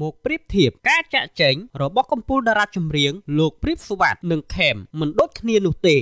មកប្រៀបធៀបការចាក់ចែងរបស់កម្ពុជាតារាចម្រៀងលោកព្រៀបសុវត្ថិនិងខេមមិនដូចគ្នានោះទេ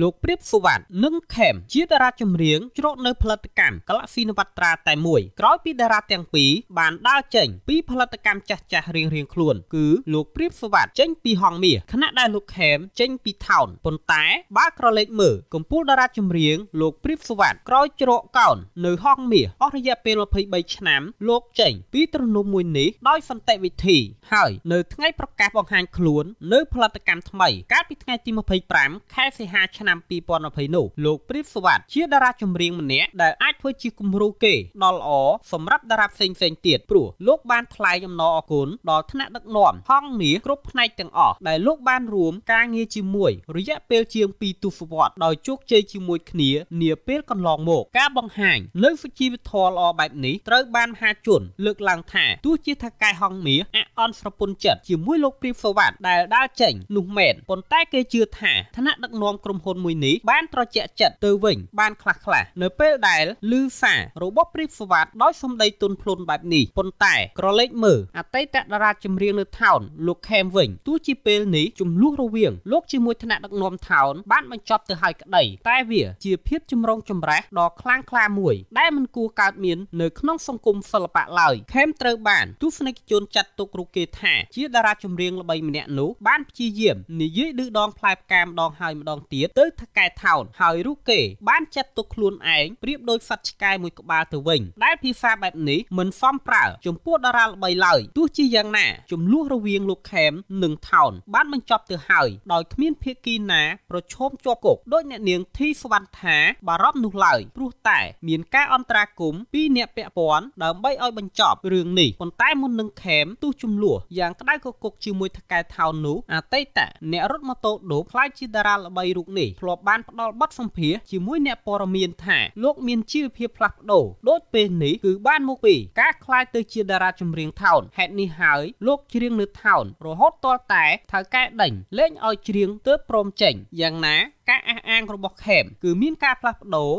លោកព្រាបសុវត្ថិនិងខេមជាតារាចម្រៀងច្រកនៅផលិតកម្ម Galaxy Navatra តែមួយក្រោយពីតារាទាំងពីរបានដើរចេញពីផលិតកម្មចាស់ចាស់រៀងរៀងខ្លួនគឺលោកព្រាបសុវត្ថិចេញពីហងមាសខណៈដែលលោកខេមចេញពី Town ប៉ុន្តែបើក្រឡេកមើលកំពូលតារាចម្រៀងលោកព្រាបសុវត្ថិក្រោយច្រកកោននៅហងមាសអស់រយៈពេល23ឆ្នាំ លោកចេញ ពីទ្រនំមួយនេះដោយសន្តិវិធី ហើយនៅថ្ងៃប្រកាសបង្ហាញខ្លួននៅផលិតកម្មថ្មីកាលពីថ្ងៃទី25ខែសីហាឆ្នាំឆ្នាំ2020នោះលោកព្រាបសវ័តជាតារាចម្រៀងម្នាក់ដែលអាចធ្វើជាគំរូគេដល់ល្អសម្រាប់តារាផ្សេងផ្សេងទៀតព្រោះលោកបានថ្លែងអំណរអគុណដល់ថ្នាក់ដឹកនាំហងមាសគ្រប់ផ្នែកទាំងអស់ដែលលោកបានរួមការងារជាមួយរយៈពេលជាង2ទសវត្សដោយជោគជ័យជាមួយគ្នានាពេលកន្លងមកការបង្ហាញនៅសុជីវធម៌ល្អបែបនេះត្រូវ បានមហាជនលើកឡើងថាទោះជាថាកែហងមាសអអន់ស្រពន់ចិត្តជាមួយលោកព្រាបសវ័តដែលដើរចេញនោះមែនប៉ុន្តែគេជឿថាថ្នាក់ដឹកនាំក្រុមហ៊ុននមួយនេះបានត្រជាក់ចិត្តទៅវិញ បានខ្លះខ្លះនៅពេលដែលលឺសាររបស់ព្រីបសវ៉ាតដោយសម្ដីទុនភ្លុនបែបនេះប៉ុន្តែក្រឡេកមើលអតីតតារាចម្រៀងនៅថោនលោកខេមវិញទោះជាពេលនេះចំនួនរវាង លោកជាមួយថ្នាក់ដឹកនាំថោនបានបញ្ចប់ទៅហើយក្តី តែវា ជាភាពចម្រុងចម្រាស់ដ៏ខ្លាំងក្លាមួយ ដែលមិនគួរកើតមាននៅក្នុងសង្គមសិល្បៈឡើយខេមត្រូវបានទស្សនិកជនចាត់ទុករូបគេថា ជាតារាចម្រៀងល្បីម្នាក់នោះបានព្យាយាមនិយាយឌឺដងផ្លែផ្កាម្ដងហើយម្ដងទៀតទទៅថកែថោនហើយរុះគេបានចាត់ទុកខ្លួនឯងប្រៀបដូចសត្វឆ្កែមួយក្បាលទៅវិញដែលភាសាបែបនេះមិនសមប្រើ ចំពោះតារាល្បីឡើយទោះជាយ៉ាងណាចំនួនរវាងលោកខេមនិងថោនបានបញ្ចប់ទៅហើយដោយគ្មានភាគីណា ប្រឈមជាប់គុកដោយអ្នកនាងធីសវណ្ណថាបារម្ភនោះឡើយព្រោះតែ មានការ អន្តរាគមពីអ្នកពាក់ព័ន្ធដើម្បីឲ្យបញ្ចប់រឿងនេះប៉ុន្តែមុននឹងខេមទោះចំនួនយ៉ាងក្តៅកគុកជាមួយថកែថោននោះអតីតអ្នករត់ម៉ូតូដូបខ្លាចជាតារាល្បីរូបនេះធ្លាប់បានផ្ដល់បទសម្ភាសជាមួយអ្នកព័ត៌មានថាលោកមានជីវភាពផ្លាស់ប្ដូរដូចពេលនេះគឺបានមកពីការក្លាយទៅជាតារាចម្រៀងថោនហេតុនេះហើយលោកច្រៀងនៅថោនរហូតតតែថៅកែដេញលែងឲ្យច្រៀងទើបព្រមចេញយ៉ាងណាការអះអាងរបស់ខេមគឺមានការផ្លាស់ប្ដូរ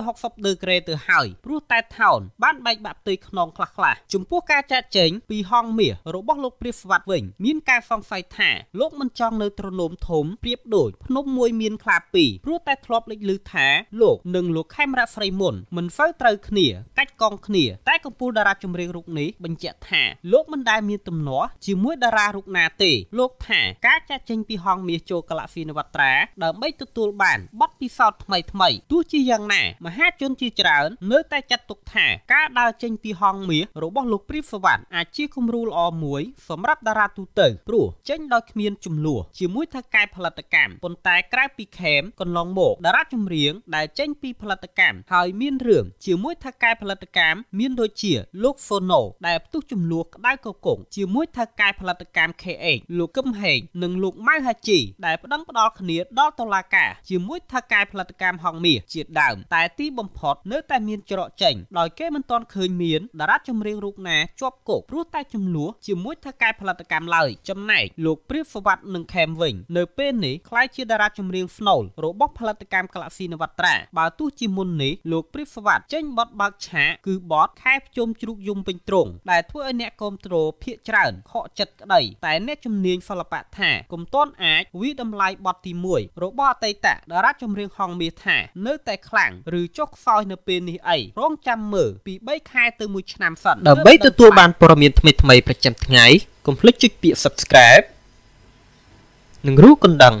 360ដឺក្រេទៅហើយព្រោះតែថោនបានបែកបាក់ផ្ទៃខ្នងខ្លះខ្លះចំពោះការចាក់ចែងពីហងមាសរបស់លោកព្រាបស្វាត់វិញមានការសង្ស័យថាលោកមិនចង់នៅត្រលំធំព្រាបដូចភ្នំមួយមានខ្លាពីរព្រោះតែធ្លាប់លេចឮថាលោកនិងលោកខេមរៈស្រីមុនមិនសូវត្រូវគ្នាកាច់កងគ្នា តែកំពូលតារាចម្រៀងរូបនេះបញ្ជាក់ថាលោកមិនដែលមានទំនាស់ជាមួយតារារូបណាទេលោកថាការចាក់ចែងពីហងមាសចូលកឡាហ្វីនវត្រា ដើម្បីទទទួលបានបទពិសោធន៍ថ្មីថ្មីទោះជាយ៉ាងណា មហាជនជាច្រើននៅតែចាត់ទុកថាការដើរចេញពីហងមាសរបស់លោកព្រាបសវណ្ណអាចជាគំរូល្អមួយសម្រាប់តារាទូទៅព្រោះចេញដោយគ្មានចំនួនជាមួយថាកែផលិតកម្មប៉ុន្តែក្រៅពីខេមកន្លងមកតារាចម្រៀងដែលចេញពីផលិតកម្មហើយមានរឿងជាមួយថាកែផលិតកម្មមានដូចជាលោកហ្វូណូដែលផ្ទុះចំនួនក្តៅកកុងជាមួយថាកែផលិតកម្ម KH លោកកឹមហេងនិងលោកម៉ៅហាជីដែលប្តឹងផ្តល់គ្នាដល់តុលាការការជាមួយថៅកែផលិតកម្មហងមាសជាដើមតែទីបំផុត នៅតែមានច្រកចេញ ដោយគេមិនទាន់ឃើញមានតារាចម្រៀងរូបណាជាប់គុកព្រោះតែចំនួនជាមួយថៅកែផលិតកម្មឡើយចំណែកលោកព្រាបសវັດនិងខេមវិញនៅពេលនេះខ្លាយជាតារាចម្រៀងស្នូលរបស់ផលិតកម្ម Galaxy នវត្រាបើទោះជាមុននេះលោកព្រាបសវັດចេញបទបើកឆាកគឺបទខែភ្ជុំជ្រូកយំពេញទ្រង់ដែលធ្វើឲ្យអ្នកគ្រប់គ្រងភ ieck ច្រើនខកចិត្តក្តី តែអ្នកជំនាញសិល្បៈថាគុំតនអាចវិតម្លៃបទទី1របស់អតីតីតៈដរាតចម្រៀងហងមាសថា នៅតែខ្លាំងឬចុះខ្សោយនៅពេលនេះអីរងចាំមើលពី3ខែទៅ1ឆ្នាំសិនដើម្បីទទួលបានព័ត៌មានថ្មីៗប្រចាំថ្ងៃកុំភ្លេចចុចពាក្យ Subscribe និងរូកណ្ដឹង